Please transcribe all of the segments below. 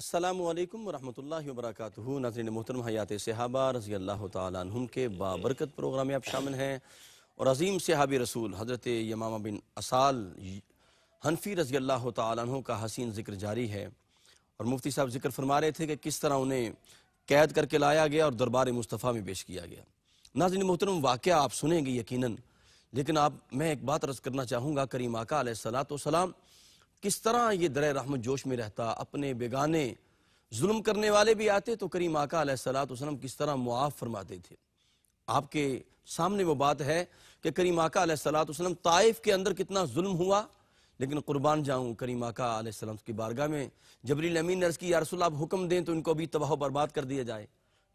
अल्लाम वरहमल वर्क नाजरन मोहतरम हयात सहाबा रज़ी अल्लाह तुम के बाबरकत प्रोग्राम में आप शामिल हैं और अजीम सहाबी रसूल हज़रत यमामा बिन असाल हनफी रज़ी अल्लाह तु का हसीन जिक्र जारी है और मुफ्ती साहब जिक्र फरमा रहे थे कि किस तरह उन्हें कैद करके लाया गया और दरबार मुस्तफ़ा में पेश किया गया नाजिन मोहतरम वाक़ आप सुनेंगे यकीन लेकिन आप मैं एक बात रस करना चाहूँगा करीम आका सलात सलाम किस तरह ये दर रहम जोश में रहता अपने बेगाने जुल्म करने वाले भी आते तो करीम आका सलाम किस तरह मुआफ़ फरमाते थे आपके सामने वो बात है कि करीम आका सलाम ताइफ के अंदर कितना जुल्म हुआ लेकिन कुर्बान जाऊँ करीम आका सलाम की बारगाह में जबरील अमीन ने की यारसूल आप हुक्म दें तो इनको अभी तबाह बर्बाद कर दिया जाए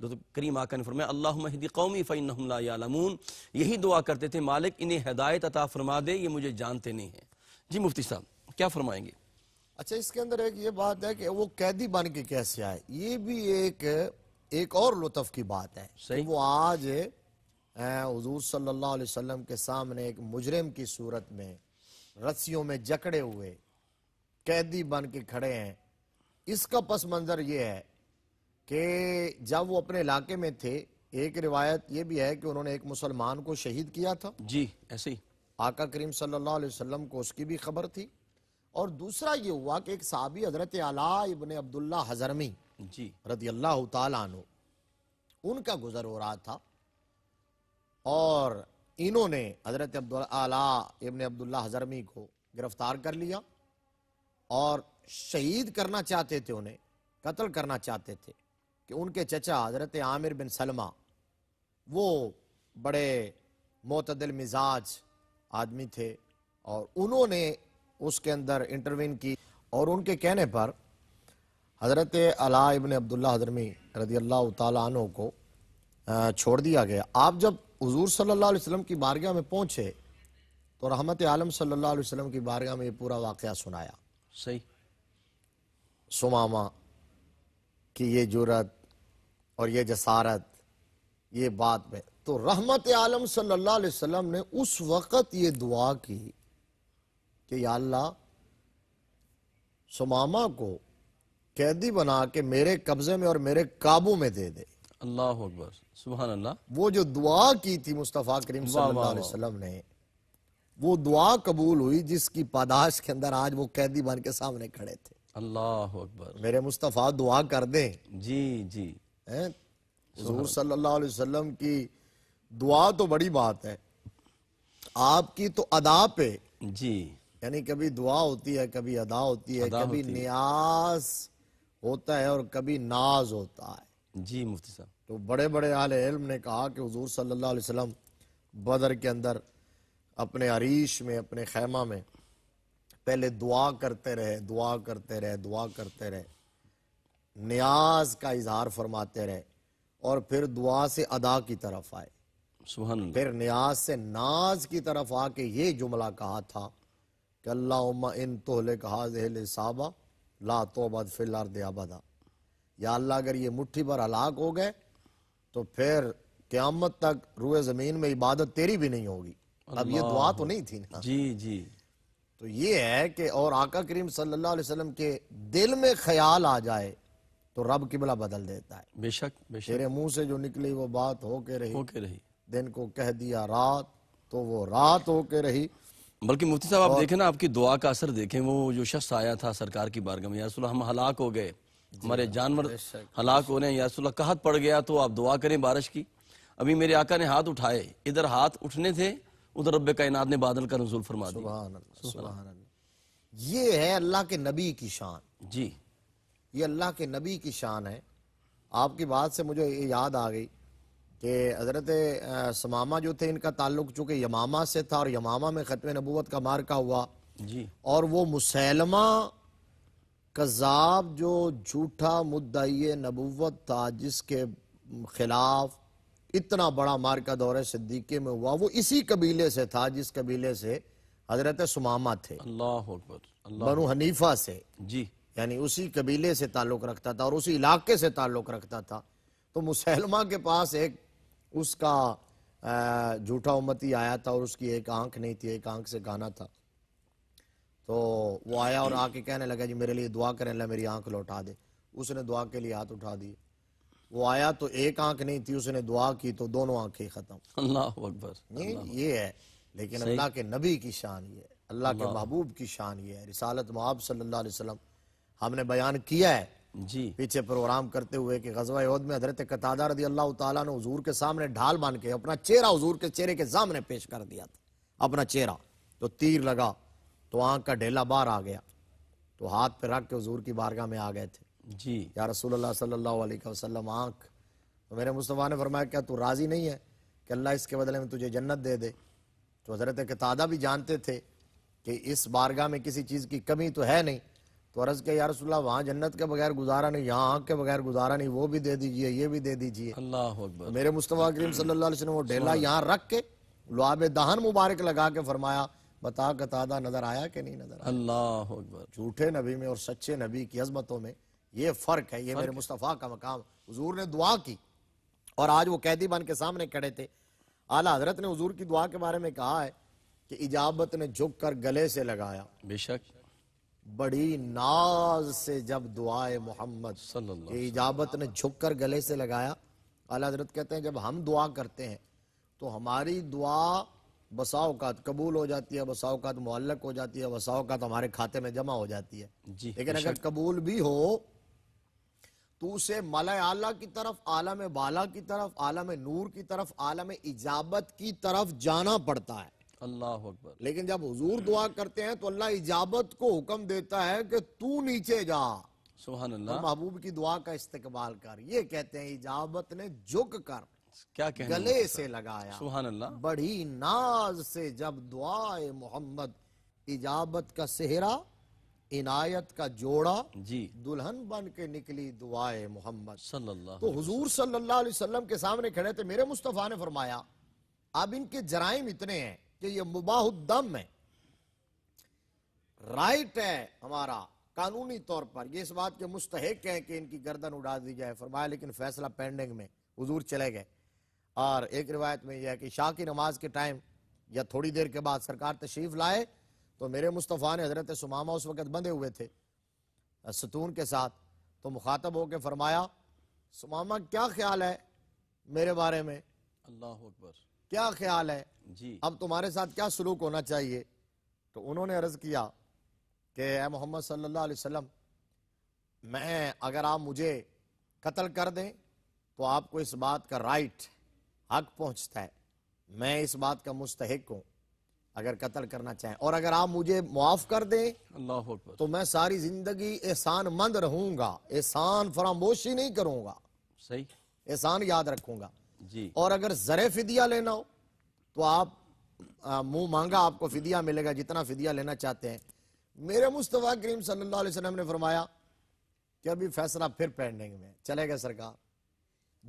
तो, तो करीम आका ने फरमाया अल्लाह महदी कौमी फ़ैनमून यही दुआ करते थे मालिक इन्हें हदायत अता फरमा दे ये मुझे जानते नहीं है जी मुफ्ती साहब क्या फरमाएंगे अच्छा इसके अंदर एक ये बात है कि वो कैदी बन के कैसे आए ये भी एक एक और लुत्फ की बात है कि वो आज हजूर सल्लल्लाहु अलैहि वसल्लम के सामने एक मुजरिम की सूरत में रस्सियों में जकड़े हुए कैदी बन के खड़े हैं इसका पस मंज़र ये है कि जब वो अपने इलाके में थे एक रिवायत ये भी है कि उन्होंने एक मुसलमान को शहीद किया था जी ऐसे ही आका करीम सल्लल्लाहु अलैहि वसल्लम को उसकी भी खबर थी और दूसरा ये हुआ कि एक साबी हजरत अला इबन अब्दुल्ला हजरमी जी रदी अल्लाह तु उनका गुजर हो रहा था और इन्होंने हजरत अला इबन अब्दुल्ला हजरमी को गिरफ्तार कर लिया और शहीद करना चाहते थे उन्हें कत्ल करना चाहते थे कि उनके चचा हजरत आमिर बिन सलमा वो बड़े मोतदिल मिजाज आदमी थे और उन्होंने उसके अंदर इंटरवीन की और उनके कहने पर हज़रत अला इबन अब्दुल्ला हजरमी रदी अल्लाह तु को छोड़ दिया गया आप जब हजूर सल्ला वसलम की बारगाह में पहुँचे तो रहमत आलम सल्ला वसलम की बारगाह में ये पूरा वाक़ सुनाया सही सुमामा की ये जरूरत और ये जसारत ये बात में तो रहमत आलम सल्ला वसलम ने उस वक़्त ये दुआ की कि अल्लाह सुमामा को कैदी बना के मेरे कब्जे में और मेरे काबू में दे दे अल्लाह अकबर सुबह अल्लाह वो जो दुआ की थी मुस्तफ़ा करीम वसल्लम ने वो दुआ कबूल हुई जिसकी पादाश के अंदर आज वो कैदी बन के सामने खड़े थे अल्लाह अकबर मेरे मुस्तफ़ा दुआ कर दें जी जी हजूर सल्लल्लाहु अलैहि वसल्लम की दुआ तो बड़ी बात है आपकी तो अदा पे जी यानी कभी दुआ होती है कभी अदा होती है अदा कभी न्यास होता है और कभी नाज होता है जी मुफ्ती साहब तो बड़े बड़े आल इल्म ने कहा कि हजूर सल्लल्लाहु अलैहि वसल्लम बदर के अंदर अपने अरीश में अपने खैमा में पहले दुआ करते रहे दुआ करते रहे दुआ करते रहे न्याज का इजहार फरमाते रहे और फिर दुआ से अदा की तरफ आए फिर न्याज से नाज की तरफ आके ये जुमला कहा था कल्ला इन तोहले हाजहल साहबा ला तोबद फिलर आबदा या अल्लाह अगर ये मुट्ठी भर हलाक हो गए तो फिर क्यामत तक रुए ज़मीन में इबादत तेरी भी नहीं होगी अब ये दुआ तो नहीं थी ना जी जी तो ये है कि और आका करीम सल्लल्लाहु अलैहि वसल्लम के दिल में ख्याल आ जाए तो रब किबला बदल देता है बेशक बेशक मुंह से जो निकली वो बात होके रही होके रही दिन को कह दिया रात तो वो रात होके रही बल्कि मुफ्ती साहब आप देखें ना आपकी दुआ का असर देखें वो जो शख्स आया था सरकार की बारगाह में यारसोल्ला हम हलाक हो गए हमारे हाँ, जानवर हलाक हो रहे हैं यारसोल्ला कहत पड़ गया तो आप दुआ करें बारिश की अभी मेरे आका ने हाथ उठाए इधर हाथ उठने थे उधर रब कायनात ने बादल का नजूल फरमा दिया ये है अल्लाह के नबी की शान जी ये अल्लाह के नबी की शान है आपकी बात से मुझे याद आ गई कि हज़रत समामा जो थे इनका ताल्लुक चूंकि यमामा से था और यमामा में ख़त्म नबूत का मार्का हुआ जी और वो मुसलमा कज़ाब जो झूठा मुद्दा नबूत था जिसके खिलाफ इतना बड़ा मार्का दौरे सिद्दीके में हुआ वो इसी कबीले से था जिस कबीले से हजरत सुमामा थे बनु हनीफा से जी यानी उसी कबीले से ताल्लुक़ रखता था और उसी इलाके से ताल्लुक़ रखता था तो मुसलमा के पास एक उसका झूठा उमती आया था और उसकी एक आंख नहीं थी एक आंख से गाना था तो वो आया और आके कहने लगा जी मेरे लिए दुआ करें मेरी आंख लौटा दे उसने दुआ के लिए हाथ उठा दिए वो आया तो एक आंख नहीं थी उसने दुआ की तो दोनों आंखें खत्म अल्लाह अकबर ये ये है लेकिन अल्लाह के नबी की शान ये है अल्लाह के महबूब की शान ये है रिसालत महब सल्लल्लाहु अलैहि वसल्लम हमने बयान किया है जी पीछे प्रोग्राम करते हुए कि गजवा योद में हजरत कतादा रदी अल्लाह तला ने हजूर के सामने ढाल मान के अपना चेहरा हजूर के चेहरे के सामने पेश कर दिया था अपना चेहरा तो तीर लगा तो आंख का ढेला बार आ गया तो हाथ पे रख के हजूर की बारगाह में आ गए थे जी या रसूल सल्लाम आंख तो मेरे मुस्तफ़ा ने फरमाया क्या तू राज़ी नहीं है कि अल्लाह इसके बदले में तुझे जन्नत दे दे तो हज़रत कतादा भी जानते थे कि इस बारगाह में किसी चीज़ की कमी तो है नहीं तो अर्ज के यारसोल्ला वहाँ जन्नत के बगैर गुजारा नहीं यहाँ आँख के बगैर गुजारा नहीं वो भी दे दीजिए ये भी दे दीजिए अल्लाह तो मेरे मुस्तफ़ा करीम सल्लल्लाहु अलैहि वसल्लम वो ढेला यहाँ रख के लुआब दहन मुबारक लगा के फरमाया बता कतादा नजर आया कि नहीं नजर आया अल्लाह झूठे नबी में और सच्चे नबी की अजमतों में ये फर्क है ये मेरे मुस्तफ़ा का मकाम हजूर ने दुआ की और आज वो कैदी बन के सामने खड़े थे आला हजरत ने हजूर की दुआ के बारे में कहा है कि इजाबत ने झुक कर गले से लगाया बेशक बड़ी नाज से जब दुआए मोहम्मद इजाबत ने झुक कर गले से लगाया अला हजरत कहते हैं जब हम दुआ करते हैं तो हमारी दुआ बसाओकात कबूल हो जाती है बसाओकात मुअल्लक हो जाती है बसाओकात हमारे खाते में जमा हो जाती है लेकिन अगर कबूल भी हो तो उसे मल आला की तरफ आलम बाला की तरफ आलम नूर की तरफ आलम इजाबत की तरफ जाना पड़ता है अल्लाह अकबर लेकिन जब हुजूर दुआ करते हैं तो अल्लाह इजाबत को हुक्म देता है कि तू नीचे जा सुबह अल्लाह महबूब की दुआ का इस्तकबाल कर ये कहते हैं इजाबत ने झुक कर क्या कहने गले अच्छा। से लगाया सुबह अल्लाह बड़ी नाज से जब दुआ मोहम्मद इजाबत का सेहरा इनायत का जोड़ा जी दुल्हन बन के निकली दुआए मोहम्मद सल्लल्लाहु तो हुजूर सल्लल्लाहु अलैहि वसल्लम के सामने खड़े थे मेरे मुस्तफ़ा ने फरमाया अब इनके जराइम इतने हैं कि ये मुबाहुद्दम है राइट है हमारा कानूनी तौर पर ये इस बात के मुस्तक हैं कि इनकी गर्दन उड़ा दी जाए फरमाया लेकिन फैसला पेंडिंग में हजूर चले गए और एक रिवायत में यह है कि शाह की नमाज के टाइम या थोड़ी देर के बाद सरकार तशरीफ लाए तो मेरे मुस्तफ़ा ने हजरत सुमामा उस वक़्त बंधे हुए थे सतून के साथ तो मुखातब होकर फरमाया सुमामा क्या ख्याल है मेरे बारे में अल्लाह अकबर क्या ख्याल है जी अब तुम्हारे साथ क्या सलूक होना चाहिए तो उन्होंने अर्ज किया कि मोहम्मद सल्लल्लाहु अलैहि वसल्लम मैं अगर आप मुझे कत्ल कर दें तो आपको इस बात का राइट हक पहुंचता है मैं इस बात का मुस्तक हूं अगर कत्ल करना चाहें और अगर आप मुझे मुआफ कर दें तो मैं सारी जिंदगी एहसान मंद रहूंगा एहसान फरामोशी नहीं करूंगा सही एहसान याद रखूंगा जी और अगर जरे फिदिया लेना हो तो आप मुंह मांगा आपको फिदिया मिलेगा जितना फिदिया लेना चाहते हैं मेरे मुस्तफ़ा करीम सल्लल्लाहु अलैहि वसल्लम ने फरमाया कि अभी फैसला फिर पेंडिंग में चले गए सरकार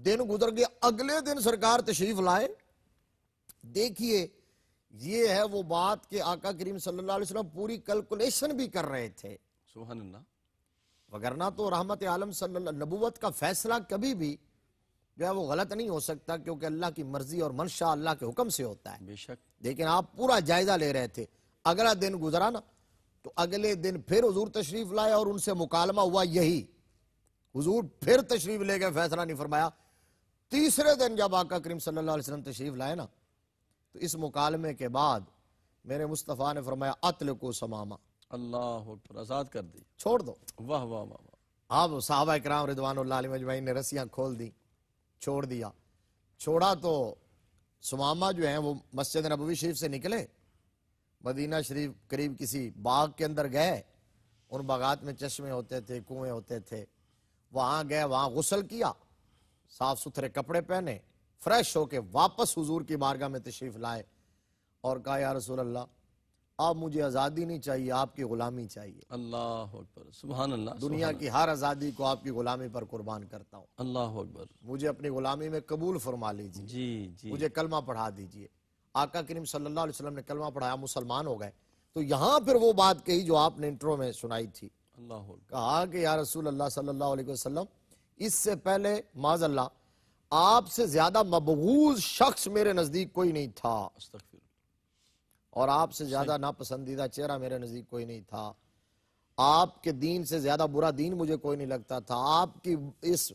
दिन गुजर गया अगले दिन सरकार तशरीफ लाए देखिए ये है वो बात कि आका करीम सल्लल्लाहु अलैहि वसल्लम पूरी कैलकुलेशन भी कर रहे थे सुबह वगरना तो रहमत आलम सल्लल्लाहु नबूवत का फैसला कभी भी जो है वो गलत नहीं हो सकता क्योंकि अल्लाह की मर्जी और मंशा अल्लाह के हुक्म से होता है बेशक लेकिन आप पूरा जायजा ले रहे थे अगला दिन गुजरा ना तो अगले दिन फिर हजूर तशरीफ लाए और उनसे मुकालमा हुआ यही हजूर फिर तशरीफ ले गए फैसला नहीं फरमाया तीसरे दिन जब आका करीम सल्लल्लाहु अलैहि वसल्लम तशरीफ लाए ना तो इस मुकालमे के बाद मेरे मुस्तफ़ा ने फरमाया अतल को समामा अल्लाह आज़ाद कर दी छोड़ दो वाह वाह वाह वाह अब साहबा कराम रिदवान अजमाइन ने रस्सियां खोल दी छोड़ दिया छोड़ा तो सुमामा जो हैं वो मस्जिद नबवी शरीफ से निकले मदीना शरीफ करीब किसी बाग के अंदर गए उन बागात में चश्मे होते थे कुएं होते थे वहाँ गए वहाँ गसल किया साफ सुथरे कपड़े पहने फ्रेश होके वापस हुजूर की मार्गा में तशरीफ़ लाए और कहा यार रसूल अल्लाह आप मुझे आज़ादी नहीं चाहिए आपकी ग़ुलामी चाहिए अल्लाह अकबर सुबह अल्लाह दुनिया की हर आज़ादी को आपकी ग़ुलामी पर कुर्बान करता हूँ अल्लाह अकबर मुझे अपनी ग़ुलामी में कबूल फरमा लीजिए जी जी मुझे कलमा पढ़ा दीजिए आका करीम सल्लल्लाहु अलैहि वसल्लम ने कलमा पढ़ाया मुसलमान हो गए तो यहाँ फिर वो बात कही जो आपने इंटरव्यू में सुनाई थी अल्लाह कहा कि या रसूल अल्लाह सल्लल्लाहु अलैहि वसल्लम इससे पहले माजल्ला आपसे ज्यादा मबगूज शख्स मेरे नजदीक कोई नहीं था और आपसे ज्यादा नापसंदीदा चेहरा मेरे नजदीक कोई नहीं था आपके दीन से ज्यादा बुरा दीन मुझे कोई नहीं लगता था आपकी इस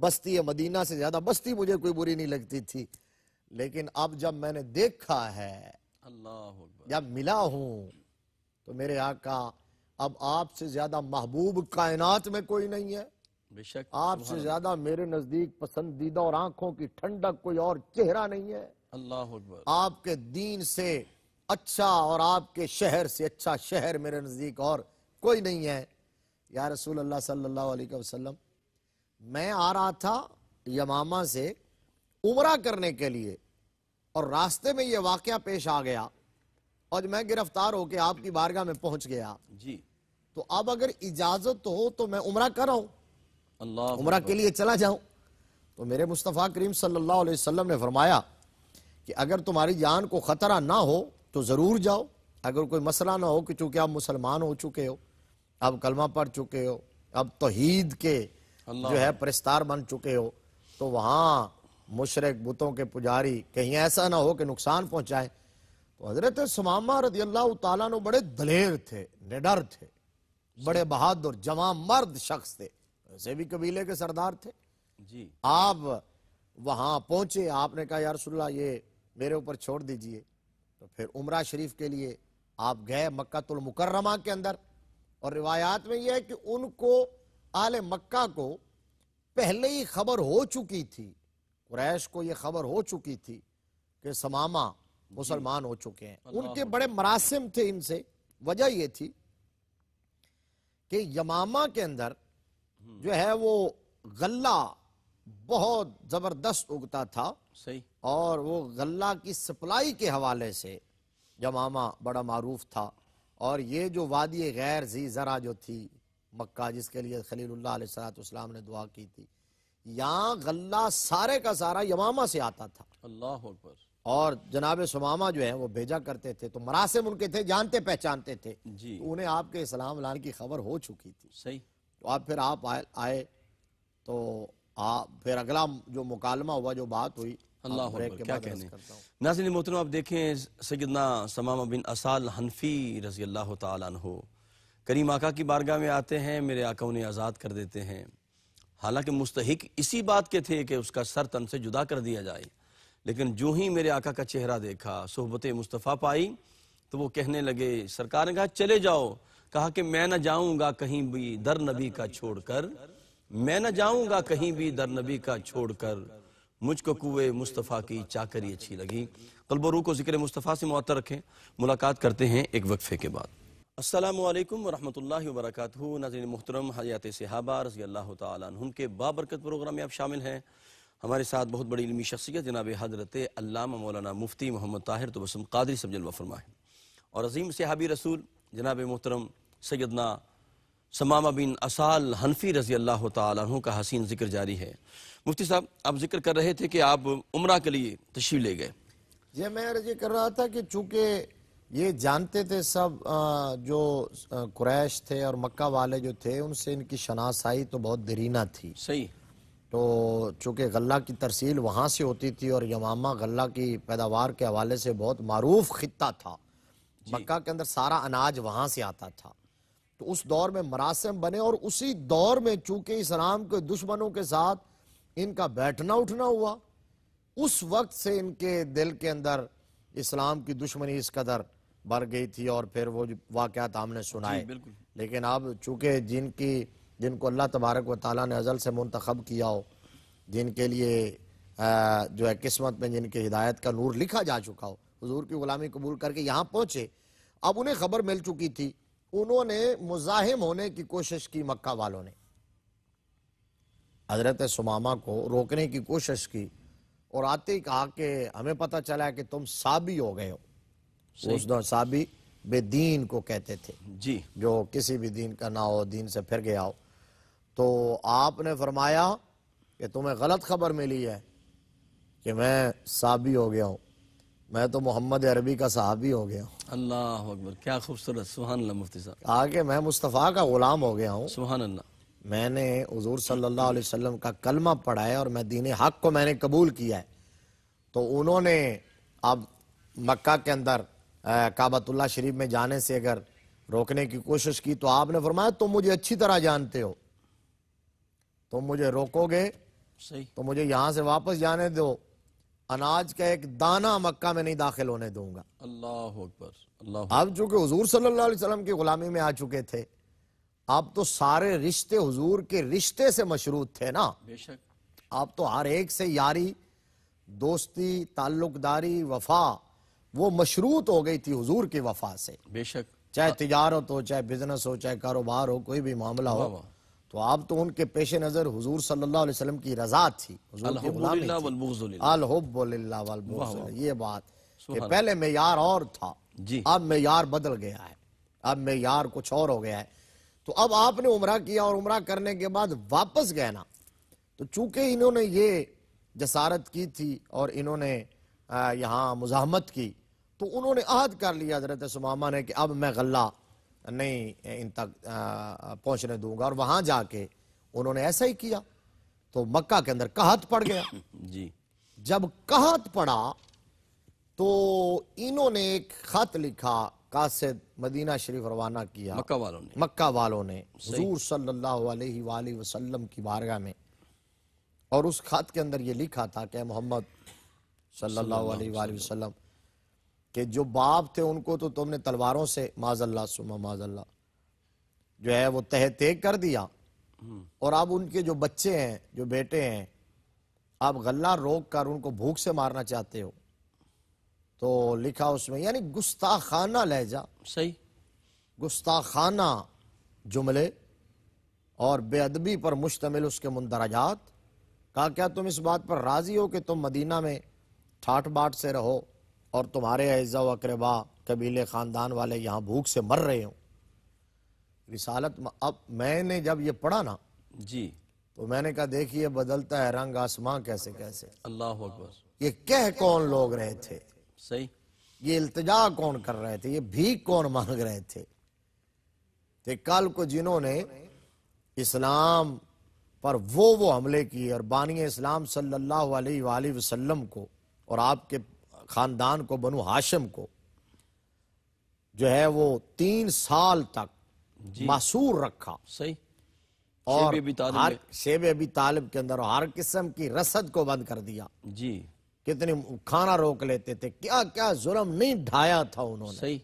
बस्ती मदीना से ज्यादा बस्ती मुझे कोई बुरी नहीं लगती थी लेकिन अब जब मैंने देखा है अल्लाह जब मिला हूं तो मेरे आका अब आपसे ज्यादा महबूब कायनात में कोई नहीं है बेशक आपसे ज्यादा मेरे नजदीक पसंदीदा और आंखों की ठंडक कोई और चेहरा नहीं है अल्लाह आपके दीन से अच्छा और आपके शहर से अच्छा शहर मेरे नज़दीक और कोई नहीं है या रसूल अल्लाह सल्लल्लाहु अलैहि वसल्लम मैं आ रहा था यमामा से उमरा करने के लिए और रास्ते में यह वाक़ पेश आ गया और मैं गिरफ्तार होकर आपकी बारगाह में पहुंच गया जी तो अब अगर इजाज़त हो तो मैं उमरा कर रहा हूं अल्लाह उम्रा के लिए चला जाऊं तो मेरे मुस्तफ़ा करीम सल्लल्लाहु अलैहि वसल्लम ने फरमाया कि अगर तुम्हारी जान को ख़तरा ना हो तो ज़रूर जाओ अगर कोई मसला ना हो कि चूंकि आप मुसलमान हो चुके हो अब कलमा पढ़ चुके हो अब तोहीद के जो है प्रस्तार बन चुके हो तो वहाँ मुशरक बुतों के पुजारी कहीं ऐसा ना हो कि नुकसान पहुँचाएं तो हजरत समामा रदी अल्लाह तु बड़े दलेर थे निडर थे बड़े बहादुर जमा मर्द शख्स थे वैसे भी कबीले के सरदार थे जी आप वहां पहुंचे आपने कहा यार ये मेरे ऊपर छोड़ दीजिए तो फिर उम्र शरीफ के लिए आप गए मुकर्रमा के अंदर और रिवायात में यह है कि उनको आल मक्का को पहले ही खबर हो चुकी थी कुरैश को यह खबर हो चुकी थी कि समामा मुसलमान हो चुके हैं उनके बड़े मरासम थे इनसे वजह यह थी कि यमामा के अंदर हम्म। जो है वो गल्ला बहुत जबरदस्त उगता था सही और वो गल्ला की सप्लाई के हवाले से जमामा बड़ा मरूफ था और ये जो वादी गैर जी ज़रा जो थी मक्का जिसके लिए खलील्ला सलाम ने दुआ की थी यहाँ गल्ला सारे का सारा यमामा से आता था अल्लाह और जनाब सुमामा जो है वो भेजा करते थे तो मरासम उनके थे जानते पहचानते थे जी तो उन्हें आपके इस्लाम लान की खबर हो चुकी थी सही तो आप फिर आप आए, आए तो हाँ फिर अगला जो मुकालमा हुआ जो बात हुई अल्लाह क्या कहने नाजिन मोहतर आप देखें सगदना समामा बिन असाल हनफी रजी अल्लाह तु करीम आका की बारगाह में आते हैं मेरे आका उन्हें आज़ाद कर देते हैं हालांकि मुस्तक इसी बात के थे कि उसका सर तन से जुदा कर दिया जाए लेकिन जो ही मेरे आका का चेहरा देखा सोहबत मुस्तफ़ा पाई तो वो कहने लगे सरकार ने कहा चले जाओ कहा कि मैं ना जाऊंगा कहीं भी दर नबी का छोड़कर मैं न जाऊंगा कहीं भी दर नबी का छोड़कर मुझको कुए मुस्तफ़ा की चाकरी अच्छी लगी कलब रू को जिक्र मुस्तफ़ा से मुअतर रखें मुलाकात करते हैं एक वक्फे के बाद असलम वरहमल वरक नजर मोहतरम हयात सिहाबा रजी अल्लाह तुम के बाबरकत प्रोग्राम में आप शामिल हैं हमारे साथ बहुत बड़ी इलमी शख्सियत जनाब हजरत अल्लामा मौलाना मुफ्ती मोहम्मद ताहिर तो वसम कादरी सब्जल वफरमा है और अजीम सिहाबी रसूल जनाब मोहतरम सैदना समामा बिन असाल हनफी रजी अल्लाह तु का हसीन जिक्र जारी है मुफ्ती साहब आप जिक्र कर रहे थे कि आप उम्र के लिए तशीफ ले गए जी मैं ये कर रहा था कि चूंकि ये जानते थे सब जो कुरैश थे और मक्का वाले जो थे उनसे इनकी शनासाई तो बहुत दरीना थी सही तो चूंकि गल्ला की तरसील वहाँ से होती थी और यमामा गल्ला की पैदावार के हवाले से बहुत मरूफ खत्ता था मक्का के अंदर सारा अनाज वहाँ से आता था तो उस दौर में मरासम बने और उसी दौर में चूंकि इस्लाम के दुश्मनों के साथ इनका बैठना उठना हुआ उस वक्त से इनके दिल के अंदर इस्लाम की दुश्मनी इस कदर बढ़ गई थी और फिर वो वाकत हमने सुनाए लेकिन अब चूंकि जिनकी जिनको अल्लाह तबारक व ताली ने अज़ल से मंतखब किया हो जिनके लिए आ, जो है किस्मत में जिनके हिदायत का नूर लिखा जा चुका हो हजूर की गुलामी कबूल करके यहाँ पहुँचे अब उन्हें खबर मिल चुकी थी उन्होंने मुजाहिम होने की कोशिश की मक्का वालों ने हजरत सुमामा को रोकने की कोशिश की और आते ही कहा कि हमें पता चला कि तुम साबी हो गए हो उस दौर साबी बेदीन को कहते थे जी जो किसी भी दीन का ना हो दीन से फिर गया हो तो आपने फरमाया कि तुम्हें गलत खबर मिली है कि मैं साबी हो गया हूँ मैं तो मोहम्मद अरबी का सहाबी हो गया अल्लाह अकबर क्या खूबसूरत सुहान मुफ्ती साहब आगे मैं मुस्तफ़ा का ग़ुलाम हो गया हूँ सुहान अल्लाह मैंने हजूर सल्ला अलैहि का कलमा पढ़ा है और मैं दीन हक को मैंने कबूल किया है तो उन्होंने अब मक्का के अंदर काबतुल्ला शरीफ में जाने से अगर रोकने की कोशिश की तो आपने फरमाया तुम मुझे अच्छी तरह जानते हो तुम मुझे रोकोगे सही तो मुझे यहाँ से वापस जाने दो अनाज का एक दाना मक्का में नहीं दाखिल होने दूंगा अल्लाह अकबर अल्लाह अब चूंकि हजूर सल्लाम की गुलामी में आ चुके थे आप तो सारे रिश्ते हजूर के रिश्ते से मशरूत थे ना बेशक आप तो हर एक से यारी दोस्ती ताल्लुकदारी वफा वो मशरूत हो गई थी हुजूर की वफा से बेशक चाहे तिजारत हो चाहे बिजनेस हो चाहे कारोबार हो कोई भी मामला हो तो आप तो उनके पेश नजर हजूर सल्लाम की रजा थी ये बात पहले पहले यार और था जी अब यार बदल गया है अब यार कुछ और हो गया है तो अब आपने उम्र किया और उम्र करने के बाद वापस गए ना तो चूंकि इन्होंने ये जसारत की थी और इन्होंने यहाँ मुजामत की तो उन्होंने अहद कर लिया हजरत सुमामा ने कि अब मैं गल्ला नहीं इन तक पहुंचने दूंगा और वहां जाके उन्होंने ऐसा ही किया तो मक्का के अंदर कहत पड़ गया जी जब कहत पड़ा तो इन्होंने एक खत लिखा कासिद मदीना शरीफ रवाना किया मक्का वालों ने मक्का वालों ने हजूर सल्लल्लाहु अलैहि वसल्लम की बारगाह में और उस खत के अंदर ये लिखा था कि मोहम्मद सल्लल्लाहु अलैहि वसल्लम कि जो बाप थे उनको तो तुमने तलवारों से माजल्ला सुमा माजल्ला जो है वो तह तय कर दिया हम्म। और अब उनके जो बच्चे हैं जो बेटे हैं आप गल्ला रोक कर उनको भूख से मारना चाहते हो तो लिखा उसमें यानी गुस्ताखाना लहजा सही गुस्ताखाना जुमले और बेअदबी पर मुश्तमिल उसके मंदराजात कहा क्या तुम इस बात पर राजी हो कि तुम मदीना में ठाठ बाट से रहो और तुम्हारे अज्जा व अकरबा कबीले ख़ानदान वाले यहां भूख से मर रहे हो रिसालत अब मैंने जब ये पढ़ा ना जी तो मैंने कहा देखिए बदलता है रंग आसमां कैसे कैसे अल्लाह अकबर ये कह कौन लोग रहे थे सही ये इल्तजा कौन कर रहे थे ये भीख कौन मांग रहे थे ते तो कल को जिन्होंने इस्लाम पर वो वो हमले किए और बानी इस्लाम सल्लल्लाहु अलैहि वसल्लम को और आपके खानदान को बनु हाशिम को जो है वो तीन साल तक मासूर रखा सही और हर शेब अबी तालिब के अंदर हर किस्म की रसद को बंद कर दिया जी कितने खाना रोक लेते थे क्या क्या जुल्म नहीं ढाया था उन्होंने सही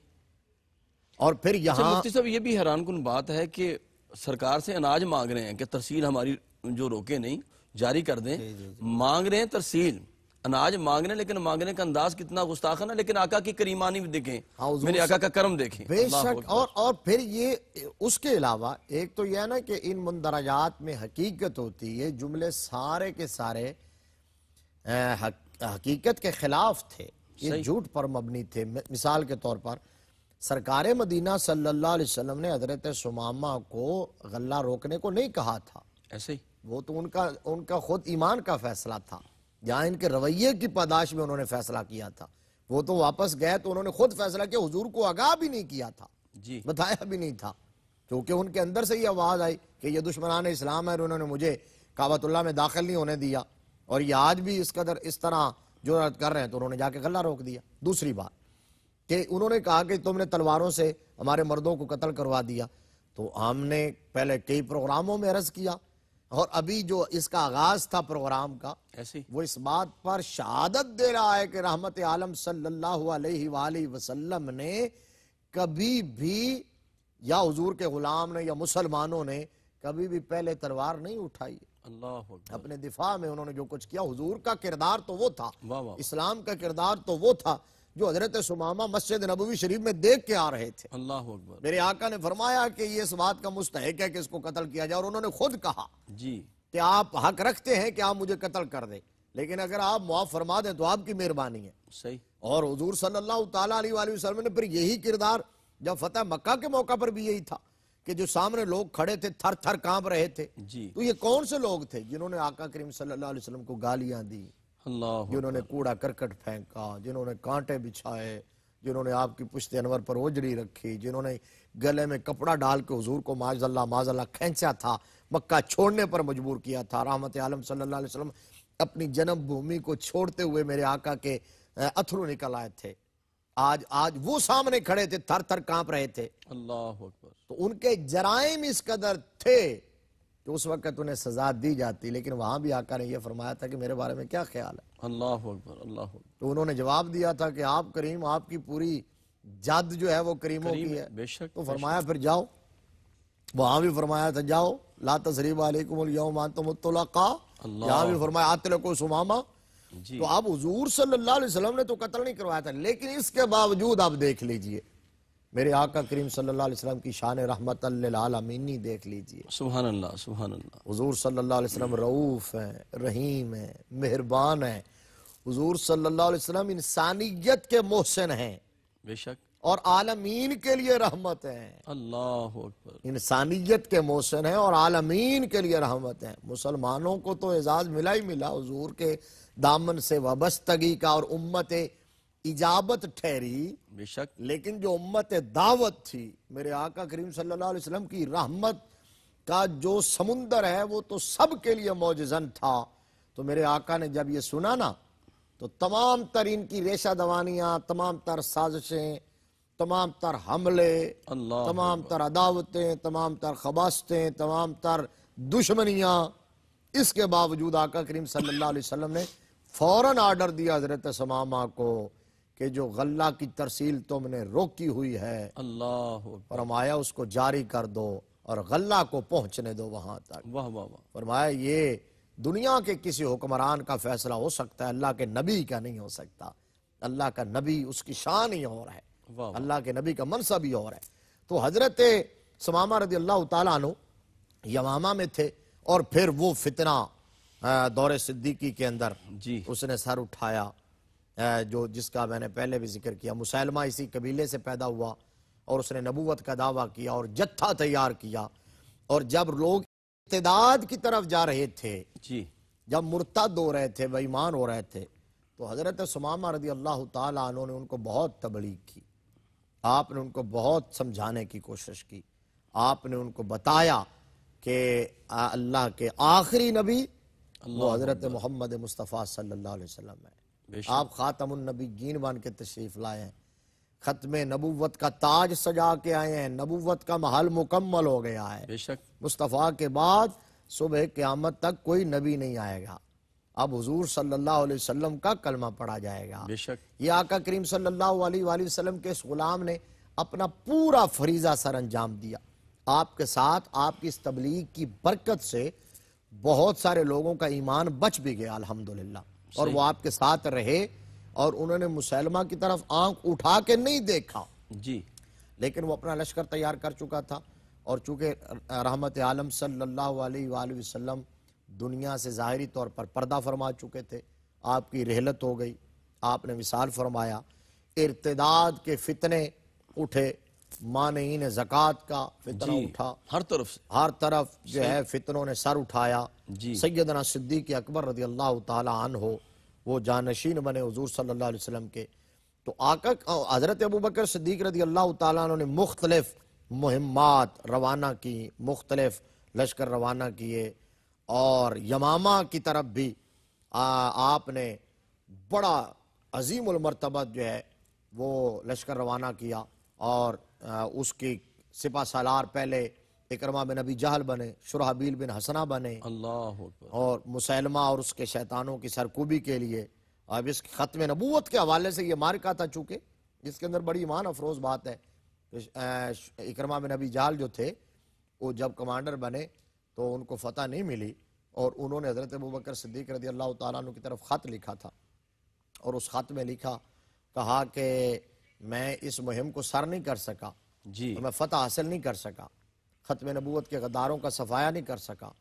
और फिर अच्छा, यहाँ सब ये भी हैरान कन बात है कि सरकार से अनाज मांग रहे हैं कि तरसील हमारी जो रोके नहीं जारी कर दें मांग रहे हैं तरसील अनाज मांगने लेकिन मांगने का अंदाज कितना गुस्ताखन है लेकिन आका की करीमानी भी देखें हाँ, मेरे आका का कर्म देखें बेशक और और फिर ये उसके अलावा एक तो यह ना कि इन मुंदराजात में हकीकत होती है जुमले सारे के सारे हकीकत के खिलाफ थे ये झूठ पर मबनी थे मिसाल के तौर पर सरकार मदीना सल्लल्लाहु अलैहि वसल्लम ने हजरत सुमामा को गला रोकने को नहीं कहा था ऐसे ही वो तो उनका उनका खुद ईमान का फैसला था जहाँ इनके रवैये की पैदाश में उन्होंने फैसला किया था वो तो वापस गए तो उन्होंने खुद फैसला किया हुजूर को आगाह भी नहीं किया था जी बताया भी नहीं था क्योंकि उनके अंदर से ही आवाज़ आई कि ये दुश्मनान इस्लाम है और उन्होंने मुझे काबतुल्ला में दाखिल नहीं होने दिया और ये आज भी इस कदर इस तरह जो कर रहे हैं तो उन्होंने जाके गला रोक दिया दूसरी बात कि उन्होंने कहा कि तुमने तलवारों से हमारे मर्दों को कत्ल करवा दिया तो हमने पहले कई प्रोग्रामों में अर्ज किया और अभी जो इसका आगाज था प्रोग्राम का ऐसी वो इस बात पर शहादत दे रहा है कि रहमत आलम सल्लल्लाहु अलैहि वसल्लम ने कभी भी या हुजूर के गुलाम ने या मुसलमानों ने कभी भी पहले तलवार नहीं उठाई अल्लाह अपने दिफा में उन्होंने जो कुछ किया हुजूर का किरदार तो वो था इस्लाम का किरदार तो वो था जो हजरत सुमामा मस्जिद नबवी शरीफ में देख के आ रहे थे अल्लाह अकबर मेरे आका ने फरमाया कि ये इस बात का मुस्तक है कि इसको कत्ल किया जाए और उन्होंने खुद कहा जी कि आप हक रखते हैं कि आप मुझे कत्ल कर दें लेकिन अगर आप मुआफ फरमा दें तो आपकी मेहरबानी है सही और हजूर सल्लाम ने फिर यही किरदार जब फतेह मक्का के मौका पर भी यही था कि जो सामने लोग खड़े थे थर थर कांप रहे थे जी तो ये कौन से लोग थे जिन्होंने आका करीम सल्लाम को गालियां दी जिन्होंने कूड़ा करकट फेंका जिन्होंने कांटे बिछाए जिन्होंने आपकी पुश्ते अनवर पर ओजड़ी रखी जिन्होंने गले में कपड़ा डाल के हजूर को माजल्ला माजल्ला खेचा था मक्का छोड़ने पर मजबूर किया था रामत आलम सल्ला वसलम अपनी जन्म भूमि को छोड़ते हुए मेरे आका के अथरू निकल आए थे आज आज वो सामने खड़े थे थर थर कांप रहे थे अल्लाह तो उनके जराइम इस कदर थे कि उस वक़्त उन्हें सजा दी जाती लेकिन वहां भी आकर ने यह फरमाया था कि मेरे बारे में क्या ख्याल है अल्लाह अकबर अल्लाह तो उन्होंने जवाब दिया था कि आप करीम आपकी पूरी जद जो है वो करीमों करीम की है बेशक तो फरमाया फिर जाओ वहां भी फरमाया था जाओ ला तसरीब आलिकुमान तो मुतलका यहाँ भी फरमाया आतल को सुमामा तो आप हजूर सल्ला वसलम ने तो कतल नहीं करवाया था लेकिन इसके बावजूद आप देख लीजिए मेरे आका करीम सल्लल्लाहु अलैहि वसल्लम की शान रहमत आलमीनी देख लीजिए सुबहान अल्लाह सुबहान अल्लाह हुजूर सल्लल्लाहु अलैहि वसल्लम रऊफ़ हैं रहीम हैं मेहरबान हैं हुजूर सल्लल्लाहु अलैहि वसल्लम इंसानियत के मोहसिन हैं बेशक और आलमीन के लिए रहमत है अल्लाह इंसानियत के मोहसिन है और आलमीन के लिए रहमत है मुसलमानों को तो एजाज़ मिला ही मिला हजूर के दामन से वाबस्तगी का और उम्मत इजाबत ठहरी बेशक लेकिन जो उम्मत दावत थी मेरे आका करीम सल्लल्लाहु अलैहि वसल्लम की रहमत का जो समुंदर है वो तो सब के लिए मोजन था तो मेरे आका ने जब ये सुना ना तो तमाम तर इनकी रेशा दवानियां तमाम तर साजिशें तमाम तर हमले तमाम तर अदावतें तमाम तर खबास्तें तमाम तर दुश्मनियां इसके बावजूद आका करीम सल्लल्लाहु अलैहि वसल्लम ने फौरन आर्डर दिया हजरत समामा को कि जो गल्ला की तरसील तुमने रोकी हुई है अल्लाह फरमाया उसको जारी कर दो और गल्ला को पहुंचने दो वहां तक वाह वाह वाह फरमाया ये दुनिया के किसी हुक्मरान का फैसला हो सकता है अल्लाह के नबी का नहीं हो सकता अल्लाह का नबी उसकी शान ही और है अल्लाह के नबी का मनसब ही और है तो हजरत समामा रदी अल्लाह तु यमामा में थे और फिर वो फितना दौरे सिद्दीकी के अंदर जी उसने सर उठाया जो जिसका मैंने पहले भी जिक्र किया मुसलमा इसी कबीले से पैदा हुआ और उसने नबूवत का दावा किया और जत्था तैयार किया और जब लोग इतदाद की तरफ जा रहे थे जी जब मुर्तद हो रहे थे बेईमान हो रहे थे तो हज़रत सुमामा रदी अल्लाह तु ने उनको बहुत तबलीग की आपने उनको बहुत समझाने की कोशिश की आपने उनको बताया कि अल्लाह के आखिरी नबी वो हज़रत मोहम्मद मुस्तफ़ा सल्ला वसलम है आप ख़ातमनबीन बन के तशरीफ़ लाए हैं ख़त्म नबूवत का ताज सजा के आए हैं नबूवत का महल मुकम्मल हो गया है बेशक मुस्तफ़ा के बाद सुबह क़्यामत तक कोई नबी नहीं आएगा अब हजूर सल्लल्लाहु अलैहि का कलमा पढ़ा जाएगा बेशक ये आका करीम सल्लाम के इस ग़ुलाम ने अपना पूरा फरीज़ा सर अंजाम दिया आपके साथ आपकी इस तबलीग की बरकत से बहुत सारे लोगों का ईमान बच भी गया अल्हम्दुलिल्लाह और वो आपके साथ रहे और उन्होंने मुसलमा की तरफ आंख उठा के नहीं देखा जी लेकिन वो अपना लश्कर तैयार कर चुका था और चूंकि रहमत आलम सल्लल्लाहु अलैहि वसल्लम दुनिया से ज़ाहरी तौर पर पर्दा फरमा चुके थे आपकी रहलत हो गई आपने मिसाल फरमाया इरतदाद के फितने उठे मानहीन जक़ात का फितना उठा हर तरफ से हर तरफ जो है फितनों ने सर उठाया सैदना सिद्दीक अकबर रजी अल्लाह तन हो वो जानशीन बने हजूर सल्ला वसम के तो आका हज़रत अबू बकर सिद्दीक रजी अल्लाह तुमने ने मुहिम रवाना की मुख्तलिफ़ लश्कर रवाना किए और यमामा की तरफ भी आ, आपने बड़ा अजीम उलमरतबा जो है वो लश्कर रवाना किया और उसकी सिपा सालार पहले इकरमा बिन अबी जहल बने शुरहबील बिन हसना बने अल्लाह और मुसलमा और उसके शैतानों की सरकूबी के लिए अब इस ख़त्म नबूत के हवाले से ये मार्का था चूँकि इसके अंदर बड़ी ईमान अफरोज़ बात है तो, इकरमा बिन अबी जहल जो थे वो जब कमांडर बने तो उनको फतह नहीं मिली और उन्होंने हज़रत अबू बकर सिद्दीक रदी अल्लाह तु की तरफ ख़त लिखा था और उस ख़त में लिखा कहा कि मैं इस मुहिम को सर नहीं कर सका जी तो मैं फतह हासिल नहीं कर सका ख़त्म नबूत के गदारों का सफाया नहीं कर सका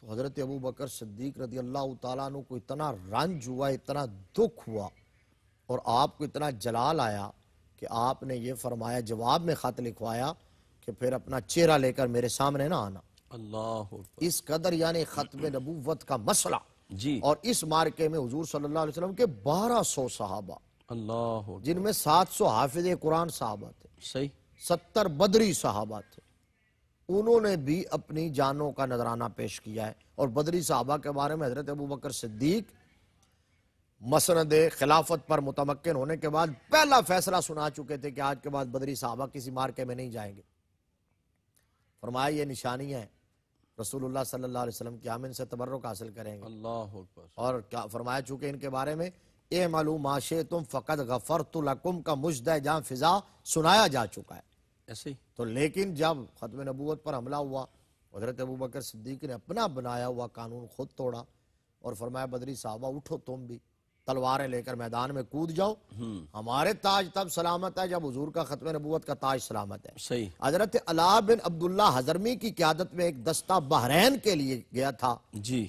तो हज़रत अबू बकर सिद्दीक रदी अल्लाह तु को इतना रंज हुआ इतना दुख हुआ और आपको इतना जलाल आया कि आपने ये फरमाया जवाब में ख़त लिखवाया कि फिर अपना चेहरा लेकर मेरे सामने ना आना अल्लाह इस कदर यानी ख़त्म नबूत का मसला जी और इस मार्के में हजूर सल्लाम के बारह सौ सहाबा अल्लाह जिनमें सात सौ हाफिज कुरान साहबा थे सही सत्तर बदरी साहबा थे उन्होंने भी अपनी जानों का नजराना पेश किया है और बदरी साहबा के बारे में हजरत अबू बकर सिद्दीक मसनद खिलाफत पर मुतमक्न होने के बाद पहला फैसला सुना चुके थे कि आज के बाद बदरी साहबा किसी मार्के में नहीं जाएंगे फरमाया ये निशानी है रसूलुल्लाह सल्लल्लाहु अलैहि वसल्लम की हम इनसे तबर्रुक हासिल करेंगे अल्लाह और क्या फरमाया चुके इनके बारे में ए मलू माशे तुम फ़कत गफ़र तुलकुम का मुशद जहाँ फ़िज़ा सुनाया जा चुका है ऐसे ही तो लेकिन जब ख़त्म नबूत पर हमला हुआ हजरत अबू बकर सिद्दीक ने अपना बनाया हुआ कानून खुद तोड़ा और फरमाया बदरी साहबा उठो तुम भी तलवारें लेकर मैदान में कूद जाओ हम्म। हमारे ताज तब सलामत है जब हजूर का ख़त्म नबूत का ताज सलामत है सही हजरत अला बिन अब्दुल्ला हजरमी की क्यादत में एक दस्ता बहरैन के लिए गया था जी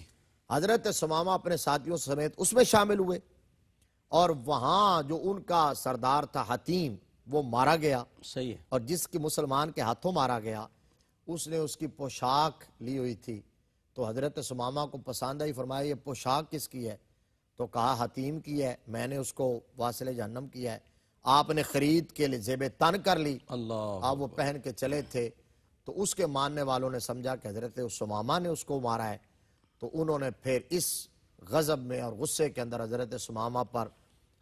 हजरत समामा अपने साथियों समेत उसमें शामिल हुए और वहां जो उनका सरदार था हतीम वो मारा गया सही है और जिसके मुसलमान के हाथों मारा गया उसने उसकी पोशाक ली हुई थी तो हजरत सुमामा को पसंद आई फरमाया ये पोशाक किसकी है तो कहा हतीम की है मैंने उसको वासिल जहनम किया है आपने खरीद के लिए जेब तन कर ली अल्लाह आप वो पहन के चले थे तो उसके मानने वालों ने समझा कि हजरत सुमामा ने उसको मारा है तो उन्होंने फिर इस गज़ब में और गुस्से के अंदर हज़रत समामा पर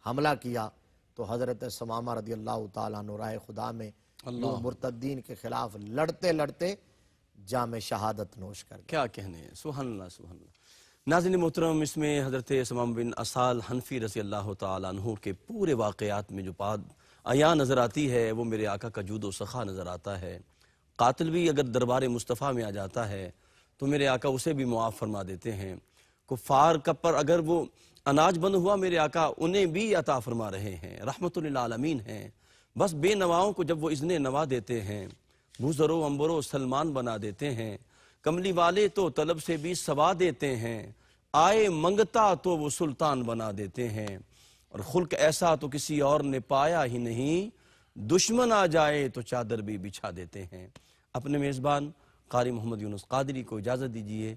हमला किया तो हज़रत समामा रदी अल्लाह तुराए खुदा में मुरतद्दीन के ख़िलाफ़ लड़ते लड़ते जाम शहादत नोश कर क्या कहने हैं सुहल्ला नाजिन मोहतरम इसमें हज़रत समाम बिन असाल हनफी रसी अल्लाह तु के पूरे वाक़ात में जो पाद आया नज़र आती है वो मेरे आका का जूदो सखा नज़र आता है कातल भी अगर दरबार मुस्तफ़ा में आ जाता है तो मेरे आका उसे भी मुआफ़ फरमा देते हैं कुफार का पर अगर वो अनाज बंद हुआ मेरे आका उन्हें भी अता फरमा रहे हैं रहमत आलमीन है बस बेनवाओं को जब वो इजने नवा देते हैं गुजरो अम्बरों सलमान बना देते हैं कमली वाले तो तलब से भी सवा देते हैं आए मंगता तो वो सुल्तान बना देते हैं और खुल्क ऐसा तो किसी और ने पाया ही नहीं दुश्मन आ जाए तो चादर भी बिछा देते हैं अपने मेज़बान कारी मोहम्मद यूनुस कादरी को इजाज़त दीजिए